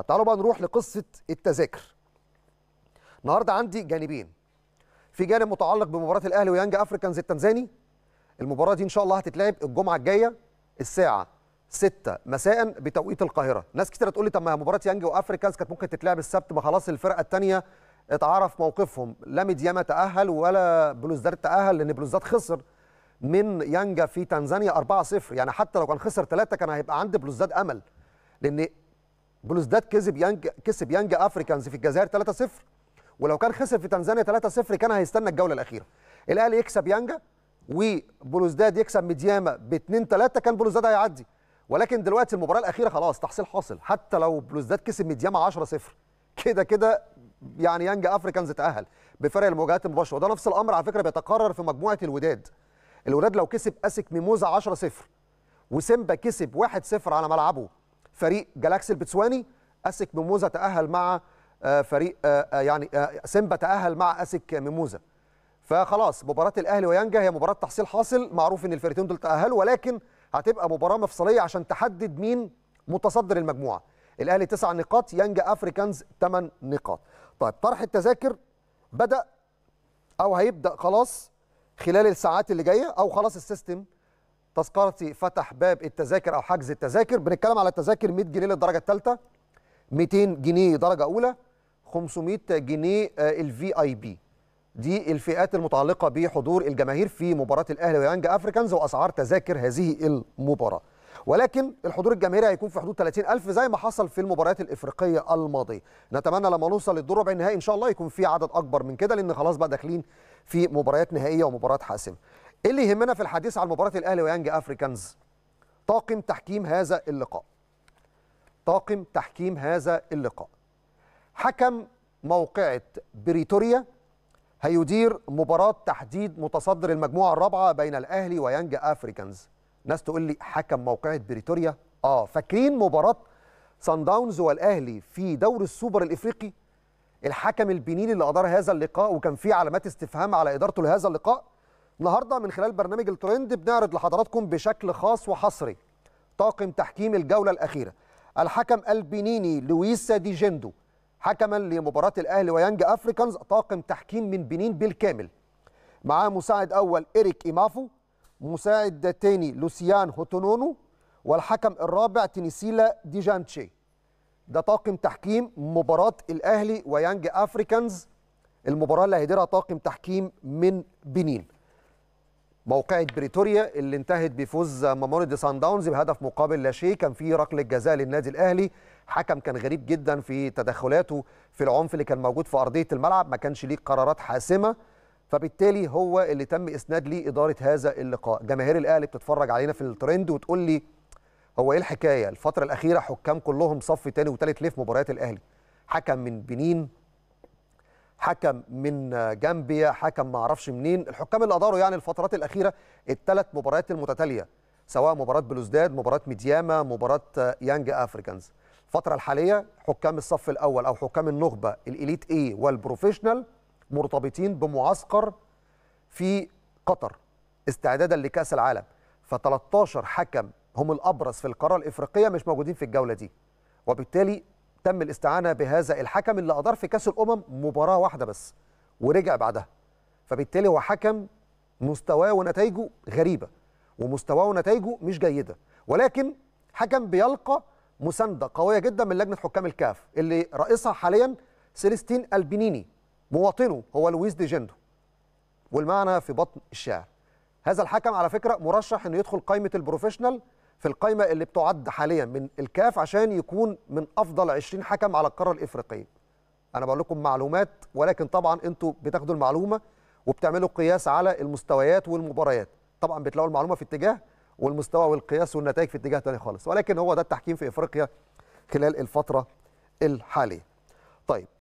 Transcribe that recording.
طيب تعالوا بقى نروح لقصه التذاكر النهارده عندي جانبين في جانب متعلق بمباراه الاهلي ويانج افريكانز التنزاني المباراه دي ان شاء الله هتتلعب الجمعه الجايه الساعه 6 مساء بتوقيت القاهره ناس كتير هتقول لي طب ما مباراه يانج وافريكانز كانت ممكن تتلعب السبت ما خلاص الفرقه الثانيه اتعرف موقفهم لا ميدياما تاهل ولا بلوزداد تاهل لان بلوزداد خسر من يانجا في تنزانيا 4-0 يعني حتى لو كان خسر 3 كان هيبقى عند بلوزداد امل لان بلوزداد كسب يانج كسب يانج افريكانز في الجزائر 3-0 ولو كان خسر في تنزانيا 3-0 كان هيستنى الجوله الاخيره الاهلي يكسب يانجا وبلوزداد يكسب مدياما ب 2 3 كان بلوزداد هيعدي ولكن دلوقتي المباراه الاخيره خلاص تحصيل حاصل حتى لو بلوزداد كسب مدياما 10 0 كده كده يعني يانج افريكانز تاهل بفرق المواجهات المباشره وده نفس الامر على فكره بيتكرر في مجموعه الوداد الوداد لو كسب اسك ميموزا 10 0 وسيمبا كسب 1 0 على ملعبه فريق جالاكسي البتسواني اسك ميموزا تاهل مع آه، فريق آه، آه، يعني سيمبا تاهل مع اسك ميموزا فخلاص مباراه الاهلي ويانجا هي مباراه تحصيل حاصل معروف ان الفرقتين دول تاهلوا ولكن هتبقى مباراه مفصليه عشان تحدد مين متصدر المجموعه الاهلي تسع نقاط يانجا افريكانز ثمان نقاط طيب طرح التذاكر بدا او هيبدا خلاص خلال الساعات اللي جايه او خلاص السيستم تذكرتي فتح باب التذاكر او حجز التذاكر بنتكلم على التذاكر 100 جنيه للدرجه الثالثه 200 جنيه درجه اولى 500 جنيه الفي اي بي دي الفئات المتعلقه بحضور الجماهير في مباراه الاهلي ويانج افريكانز واسعار تذاكر هذه المباراه ولكن الحضور الجماهيري هيكون في حدود 30000 زي ما حصل في المباريات الافريقيه الماضيه نتمنى لما نوصل للدور ربع النهائي ان شاء الله يكون في عدد اكبر من كده لان خلاص بقى داخلين في مباريات نهائيه ومباريات حاسمه ايه اللي يهمنا في الحديث عن مباراه الاهلي ويانج افريكانز طاقم تحكيم هذا اللقاء طاقم تحكيم هذا اللقاء حكم موقعة بريتوريا هيدير مباراة تحديد متصدر المجموعة الرابعة بين الأهلي ويانج أفريكانز ناس تقول لي حكم موقعة بريتوريا آه فاكرين مباراة سان داونز والأهلي في دور السوبر الإفريقي الحكم البنيني اللي أدار هذا اللقاء وكان فيه علامات استفهام على إدارته لهذا اللقاء النهارده من خلال برنامج الترند بنعرض لحضراتكم بشكل خاص وحصري طاقم تحكيم الجوله الاخيره الحكم البنيني لويسا دي جندو حكما لمباراه الاهلي ويانج افريكانز طاقم تحكيم من بنين بالكامل معاه مساعد اول اريك ايمافو مساعد تاني لوسيان هوتونونو والحكم الرابع دي جانتشي ده طاقم تحكيم مباراة الأهلي ويانج أفريكانز المباراة اللي هيديرها طاقم تحكيم من بنين موقعة بريتوريا اللي انتهت بفوز ماموريد سان داونز بهدف مقابل لا شيء كان فيه ركله جزاء للنادي الاهلي حكم كان غريب جدا في تدخلاته في العنف اللي كان موجود في ارضيه الملعب ما كانش ليه قرارات حاسمه فبالتالي هو اللي تم اسناد ليه اداره هذا اللقاء جماهير الاهلي بتتفرج علينا في الترند وتقول لي هو ايه الحكايه الفتره الاخيره حكام كلهم صف تاني وتالت ليه في مباريات الاهلي حكم من بنين حكم من جامبيا حكم ما اعرفش منين الحكام اللي اداروا يعني الفترات الاخيره الثلاث مباريات المتتاليه سواء مباراه بلوزداد مباراه ميدياما مباراه يانج افريكانز الفتره الحاليه حكام الصف الاول او حكام النخبه الاليت اي والبروفيشنال مرتبطين بمعسكر في قطر استعدادا لكاس العالم ف13 حكم هم الابرز في القاره الافريقيه مش موجودين في الجوله دي وبالتالي تم الاستعانه بهذا الحكم اللي ادار في كاس الامم مباراه واحده بس ورجع بعدها فبالتالي هو حكم مستواه ونتائجه غريبه ومستواه ونتائجه مش جيده ولكن حكم بيلقى مسانده قويه جدا من لجنه حكام الكاف اللي رئيسها حاليا سيليستين البنيني مواطنه هو لويس دي جندو والمعنى في بطن الشعر هذا الحكم على فكره مرشح انه يدخل قائمه البروفيشنال في القائمه اللي بتعد حاليا من الكاف عشان يكون من افضل 20 حكم على القاره الافريقيه انا بقول لكم معلومات ولكن طبعا انتوا بتاخدوا المعلومه وبتعملوا قياس على المستويات والمباريات طبعا بتلاقوا المعلومه في اتجاه والمستوى والقياس والنتائج في اتجاه تاني خالص ولكن هو ده التحكيم في افريقيا خلال الفتره الحاليه طيب